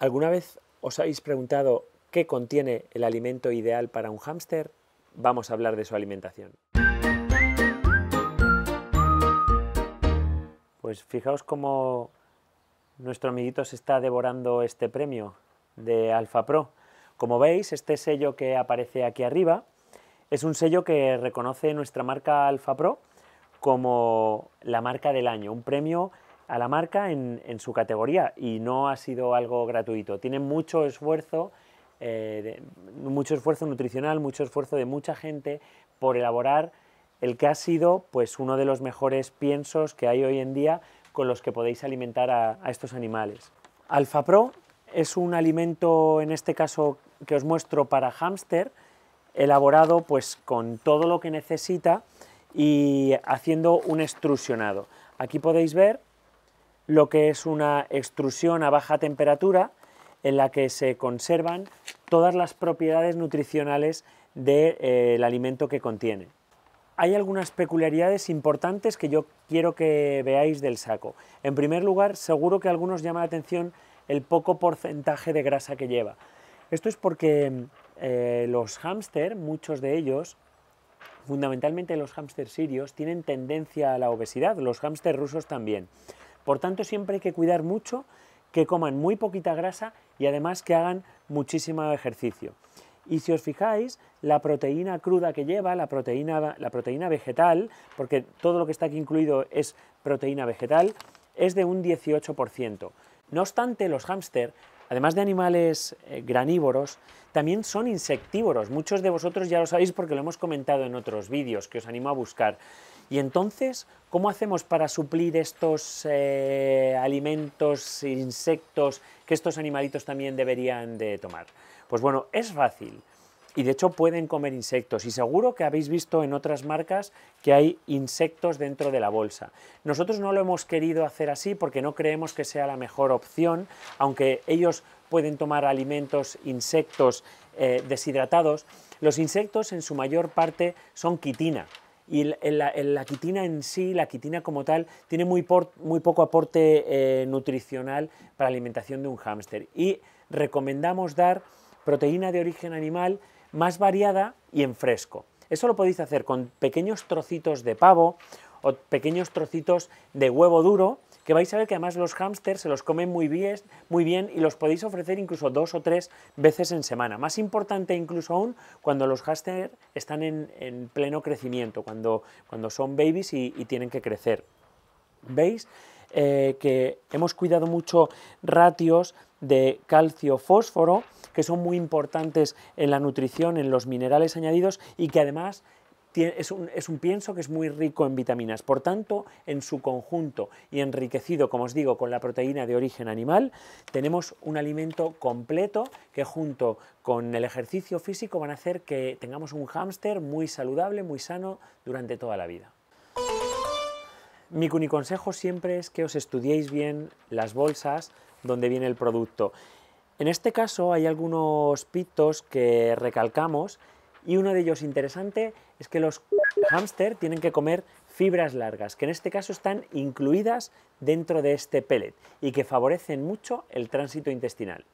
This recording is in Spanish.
¿Alguna vez os habéis preguntado qué contiene el alimento ideal para un hámster? Vamos a hablar de su alimentación. Pues fijaos cómo nuestro amiguito se está devorando este premio de Alfa Pro. Como veis, este sello que aparece aquí arriba es un sello que reconoce nuestra marca Alfa Pro como la marca del año, un premio a la marca en, su categoría y no ha sido algo gratuito. Tiene mucho esfuerzo, eh, mucho esfuerzo nutricional, mucho esfuerzo de mucha gente por elaborar el que ha sido pues, uno de los mejores piensos que hay hoy en día con los que podéis alimentar a, estos animales. Alfa Pro es un alimento, en este caso que os muestro para hámster, elaborado pues con todo lo que necesita y haciendo un extrusionado. Aquí podéis ver lo que es una extrusión a baja temperatura en la que se conservan todas las propiedades nutricionales del de, eh, alimento que contiene. Hay algunas peculiaridades importantes que yo quiero que veáis del saco. En primer lugar, seguro que a algunos llama la atención el poco porcentaje de grasa que lleva. Esto es porque mm, eh, los hámster, muchos de ellos, fundamentalmente los hámster sirios, tienen tendencia a la obesidad, los hámster rusos también. Por tanto, siempre hay que cuidar mucho que coman muy poquita grasa y además que hagan muchísimo ejercicio. Y si os fijáis, la proteína cruda que lleva, la proteína, la proteína vegetal, porque todo lo que está aquí incluido es proteína vegetal, es de un 18%. No obstante, los hámster, además de animales eh, granívoros, también son insectívoros. Muchos de vosotros ya lo sabéis porque lo hemos comentado en otros vídeos que os animo a buscar. Y entonces, ¿cómo hacemos para suplir estos eh, alimentos, insectos que estos animalitos también deberían de tomar? Pues bueno, es fácil y de hecho pueden comer insectos y seguro que habéis visto en otras marcas que hay insectos dentro de la bolsa. Nosotros no lo hemos querido hacer así porque no creemos que sea la mejor opción, aunque ellos pueden tomar alimentos, insectos eh, deshidratados. Los insectos en su mayor parte son quitina, y la, quitina en sí, la quitina como tal, tiene muy, poco aporte eh, nutricional para la alimentación de un hámster. Y recomendamos dar proteína de origen animal más variada y en fresco. Eso lo podéis hacer con pequeños trocitos de pavo o pequeños trocitos de huevo duro, que vais a ver que además los hámsters se los comen muy bien, muy bien y los podéis ofrecer incluso dos o tres veces en semana. Más importante incluso aún cuando los hámsters están en, pleno crecimiento, cuando, cuando son babies y, y tienen que crecer. ¿Veis? Eh, que hemos cuidado mucho ratios de calcio-fósforo, que son muy importantes en la nutrición, en los minerales añadidos y que además es un, pienso que es muy rico en vitaminas. Por tanto, en su conjunto y enriquecido, como os digo, con la proteína de origen animal, tenemos un alimento completo que junto con el ejercicio físico van a hacer que tengamos un hámster muy saludable, muy sano durante toda la vida. Mi consejo siempre es que os estudiéis bien las bolsas donde viene el producto. En este caso hay algunos pitos que recalcamos y uno de ellos interesante es que los hámster tienen que comer fibras largas, que en este caso están incluidas dentro de este pellet y que favorecen mucho el tránsito intestinal.